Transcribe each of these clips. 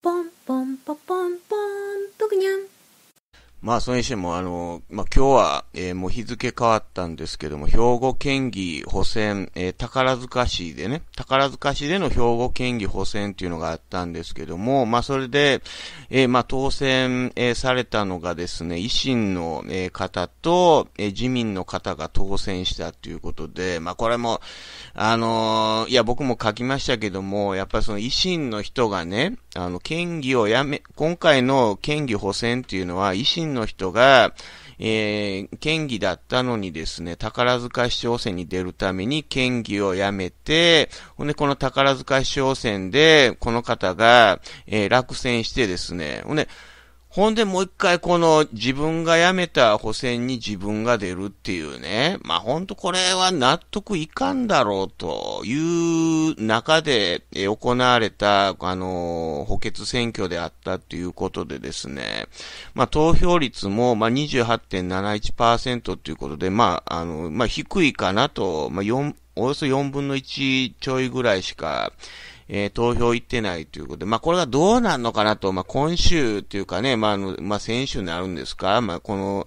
ポンポンポポンポン、とくにゃん。まあ、それにしても、あの、まあ、今日は、えー、もう日付変わったんですけども、兵庫県議補選、えー、宝塚市でね、宝塚市での兵庫県議補選っていうのがあったんですけども、まあ、それで、えー、まあ、当選、えされたのがですね、維新の、え方と、え自民の方が当選したということで、まあ、これも、あのいや、僕も書きましたけども、やっぱりその維新の人がね、あの、県議をやめ、今回の県議補選っていうのは、維新の人が、えー、県議だったのにですね、宝塚市長選に出るために県議を辞めて、ほんで、この宝塚市長選で、この方が、えー、落選してですね、ほんで、ほんでもう一回この自分が辞めた補選に自分が出るっていうね。まあほんとこれは納得いかんだろうという中で行われた、あの、補欠選挙であったっていうことでですね。まあ投票率も、ま28.71%っていうことで、まああの、まあ低いかなと、まあ4、およそ4分の1ちょいぐらいしか、えー、投票行ってないということで、まあ、これがどうなんのかなと、まあ、今週というかね、まあ、まあ、先週になるんですか、まあ、この、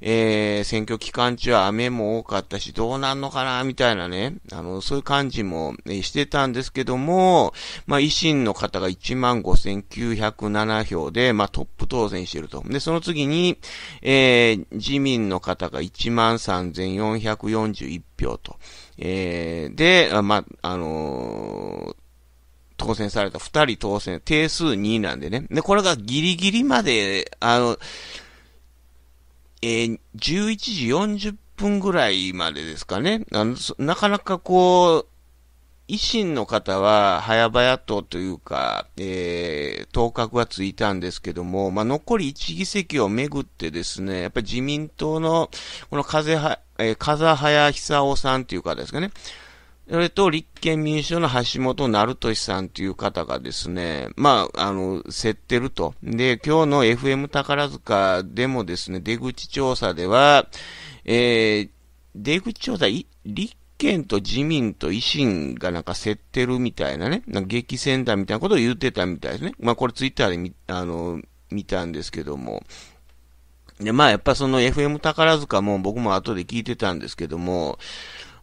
えー、選挙期間中は雨も多かったし、どうなんのかな、みたいなね、あの、そういう感じも、ね、してたんですけども、まあ、維新の方が15,907票で、まあ、トップ当選してると。で、その次に、えー、自民の方が13,441票と。えー、で、まあ、あのー当選された。二人当選。定数2なんでね。で、これがギリギリまで、あの、えー、11時40分ぐらいまでですかね。あの、なかなかこう、維新の方は、早々とというか、えー、当確はついたんですけども、まあ、残り1議席をめぐってですね、やっぱり自民党の、この風は、えー、風早久夫さんという方ですかね、それと、立憲民主党の橋本成俊さんという方がですね、まあ、あの、競ってると。で、今日の FM 宝塚でもですね、出口調査では、えー、出口調査、立憲と自民と維新がなんか競ってるみたいなね、なんか激戦だみたいなことを言ってたみたいですね。まあ、これツイッターで見、あの、見たんですけども。で、まあ、やっぱその FM 宝塚も僕も後で聞いてたんですけども、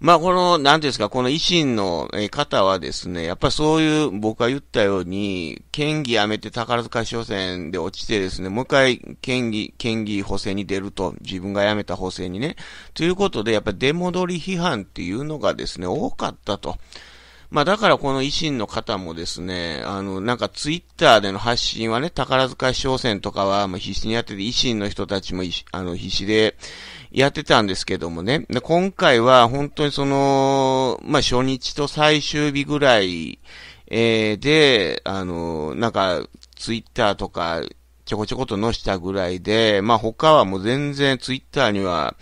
まあ、この、なんていうんですか、この維新の方はですね、やっぱりそういう、僕が言ったように、県議辞めて宝塚商選で落ちてですね、もう一回、県議、県議補正に出ると、自分が辞めた補正にね。ということで、やっぱり出戻り批判っていうのがですね、多かったと。まあだからこの維新の方もですね、あの、なんかツイッターでの発信はね、宝塚商選とかはま必死にやってて、維新の人たちも、あの、必死で、やってたんですけどもね。で今回は本当にその、まあ、初日と最終日ぐらい、えー、で、あの、なんか、ツイッターとか、ちょこちょこと載したぐらいで、まあ、他はもう全然ツイッターには、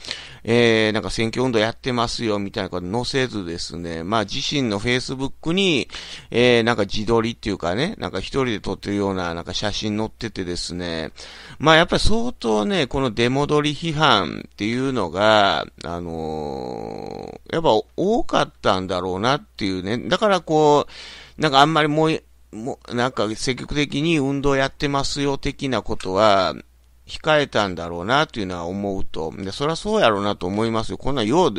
えー、なんか選挙運動やってますよ、みたいなこと載せずですね、まあ自身の Facebook に、えー、なんか自撮りっていうかね、なんか一人で撮ってるような、なんか写真載っててですね、まあやっぱり相当ね、この出戻り批判っていうのが、あのー、やっぱ多かったんだろうなっていうね、だからこう、なんかあんまりもう、もう、なんか積極的に運動やってますよ的なことは、控えたんだろうなというのは思うと、で、そりゃそうやろうなと思いますよ。こんなよう、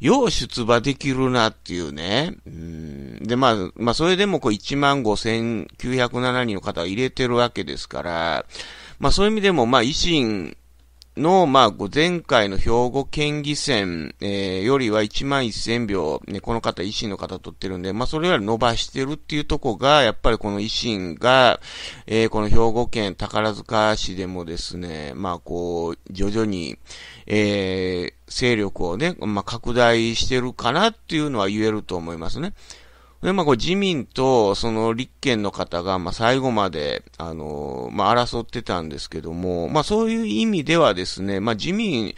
よう出馬できるなっていうね。うん。で、まあ、まあ、それでもこう15,907人の方を入れてるわけですから、まあそういう意味でも、まあ維新の、まあ、前回の兵庫県議選、えー、よりは1万1000票、ね、この方、維新の方取ってるんで、まあ、それより伸ばしてるっていうとこが、やっぱりこの維新が、えー、この兵庫県宝塚市でもですね、まあ、こう、徐々に、えー、勢力をね、まあ、拡大してるかなっていうのは言えると思いますね。で、まあ、これ自民と、その立憲の方が、まあ、最後まで、あのー、まあ、争ってたんですけども、まあ、そういう意味ではですね、まあ、自民、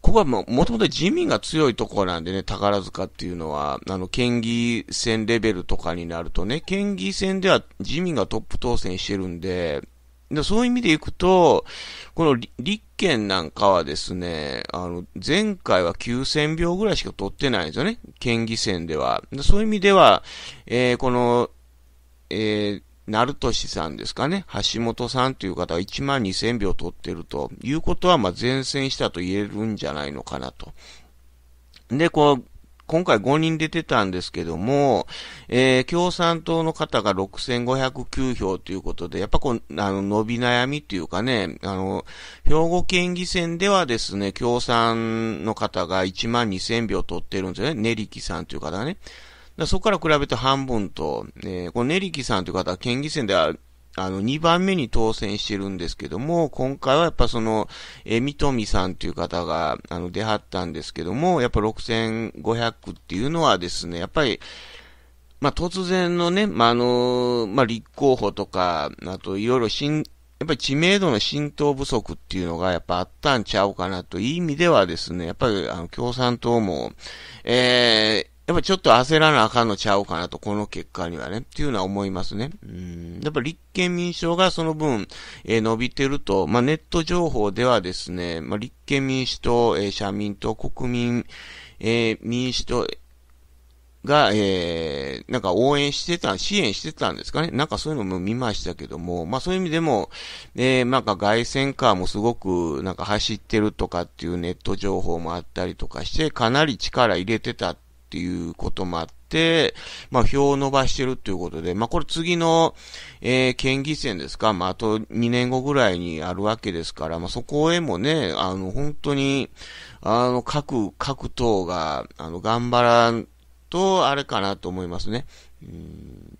ここはも、もともと自民が強いところなんでね、宝塚っていうのは、あの、県議選レベルとかになるとね、県議選では自民がトップ当選してるんで、でそういう意味でいくと、この立憲なんかはですね、あの、前回は9000票ぐらいしか取ってないんですよね。県議選では。そういう意味では、えー、この、えー、なるとしさんですかね、橋本さんという方は1万2000票取ってるということは、ま善前線したと言えるんじゃないのかなと。で、こう、今回5人出てたんですけども、えー、共産党の方が6509票ということで、やっぱこう、あの、伸び悩みっていうかね、あの、兵庫県議選ではですね、共産の方が1万2000票取ってるんですよね。ねりきさんという方がね。そこから比べて半分と、えー、このねりきさんという方は県議選ではあの、2番目に当選してるんですけども、今回はやっぱその、え三富さんという方が、あの、出張ったんですけども、やっぱ6500っていうのはですね、やっぱり、まあ、突然のね、まあ、あの、まあ、立候補とか、あと、いろいろしん、やっぱり知名度の浸透不足っていうのがやっぱあったんちゃうかなという意味ではですね、やっぱりあの共産党も、ええーやっぱちょっと焦らなあかんのちゃうかなと、この結果にはね、っていうのは思いますね。うん。やっぱ立憲民主党がその分、えー、伸びてると、まあ、ネット情報ではですね、まあ、立憲民主党、えー、社民党、国民、えー、民主党、が、えー、なんか応援してた、支援してたんですかね。なんかそういうのも見ましたけども、まあそういう意味でも、えー、なんか外線カーもすごくなんか走ってるとかっていうネット情報もあったりとかして、かなり力入れてたていうこともあって、まあ、票を伸ばしてるっていうことで、まあ、これ次の、えー、県議選ですか、まあ、あと2年後ぐらいにあるわけですから、まあ、そこへもね、あの、本当に、あの、各、各党が、あの、頑張らんと、あれかなと思いますね。うん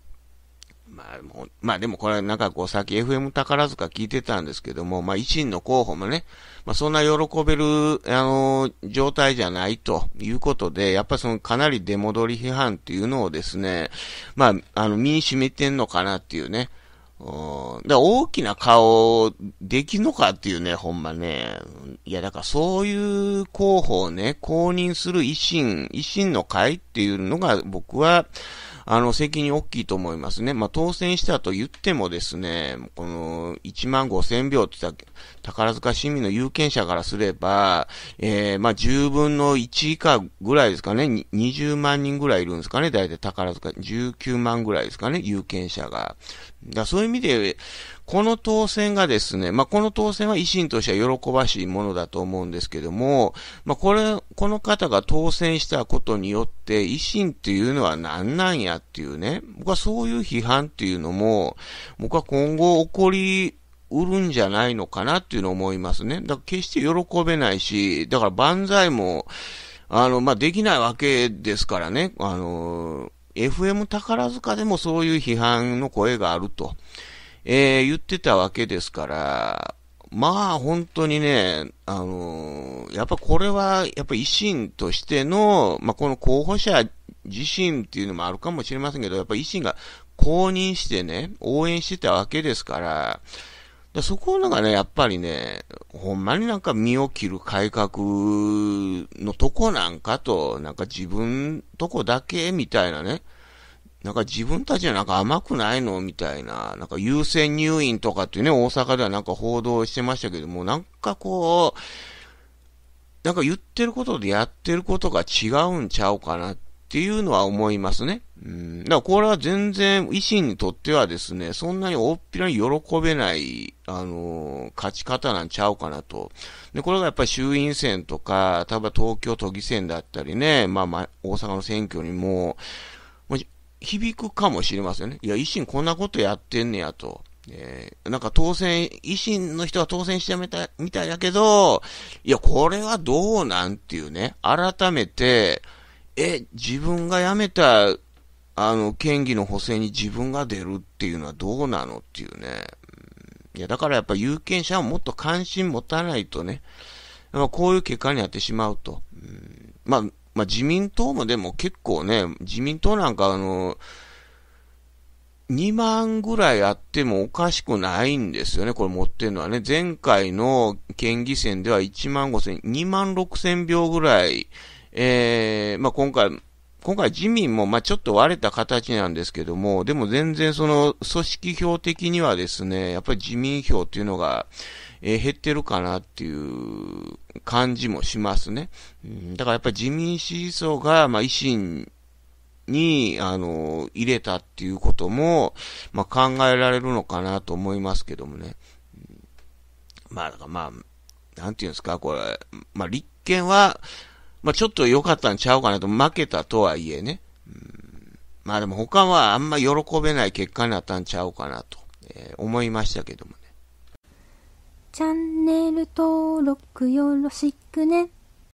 まあ、もうまあでもこれなんかこうさっき FM 宝塚聞いてたんですけども、まあ維新の候補もね、まあそんな喜べる、あの、状態じゃないということで、やっぱそのかなり出戻り批判っていうのをですね、まあ、あの、身に染めてんのかなっていうね。で大きな顔できんのかっていうね、ほんまね。いや、だからそういう候補をね、公認する維新、維新の会っていうのが僕は、あの、責任大きいと思いますね。まあ、当選したと言ってもですね、この、1万5千票って言った宝塚市民の有権者からすれば、えー、まあ、10分の1以下ぐらいですかね、20万人ぐらいいるんですかね、大体宝塚、19万ぐらいですかね、有権者が。だそういう意味で、この当選がですね、まあ、この当選は維新としては喜ばしいものだと思うんですけども、まあ、これ、この方が当選したことによって、維新っていうのは何なんやっていうね、僕はそういう批判っていうのも、僕は今後起こり売るんじゃないのかなっていうのを思いますね。だから決して喜べないし、だから万歳も、あの、まあ、できないわけですからね、あの、FM 宝塚でもそういう批判の声があると、えー、言ってたわけですから、まあ本当にね、あのやっぱこれは、やっぱ維新としての、まあ、この候補者自身っていうのもあるかもしれませんけど、やっぱ維新が公認してね、応援してたわけですから、でそこをなんかね、やっぱりね、ほんまになんか身を切る改革のとこなんかと、なんか自分とこだけみたいなね、なんか自分たちはなんか甘くないのみたいな、なんか優先入院とかっていうね、大阪ではなんか報道してましたけども、なんかこう、なんか言ってることでやってることが違うんちゃうかなっっていうのは思いますね。うん。だからこれは全然維新にとってはですね、そんなに大っぴらに喜べない、あのー、勝ち方なんちゃうかなと。で、これがやっぱり衆院選とか、例えば東京都議選だったりね、まあまあ、大阪の選挙にも、も響くかもしれませんね。いや、維新こんなことやってんねやと。えー、なんか当選、維新の人は当選してめたみたいだけど、いや、これはどうなんっていうね、改めて、え、自分が辞めた、あの、県議の補正に自分が出るっていうのはどうなのっていうね。いや、だからやっぱ有権者はもっと関心持たないとね、こういう結果になってしまうと。うん、まあ、まあ、自民党もでも結構ね、自民党なんかあの、2万ぐらいあってもおかしくないんですよね、これ持ってるのはね。前回の県議選では1万5千、2万6千票ぐらいえー、まあ、今回、今回自民も、ま、ちょっと割れた形なんですけども、でも全然その組織票的にはですね、やっぱり自民票っていうのが、えー、減ってるかなっていう感じもしますね。うん、だからやっぱり自民支持層が、まあ、維新に、あの、入れたっていうことも、まあ、考えられるのかなと思いますけどもね。まあ、だからまあ、なんていうんですか、これ、まあ、立憲は、まあ、ちょっと良かったんちゃうかなと、負けたとはいえね。うん、まあでも他はあんま喜べない結果になったんちゃうかなと、えー、思いましたけどもね。チャンネル登録よろしくね。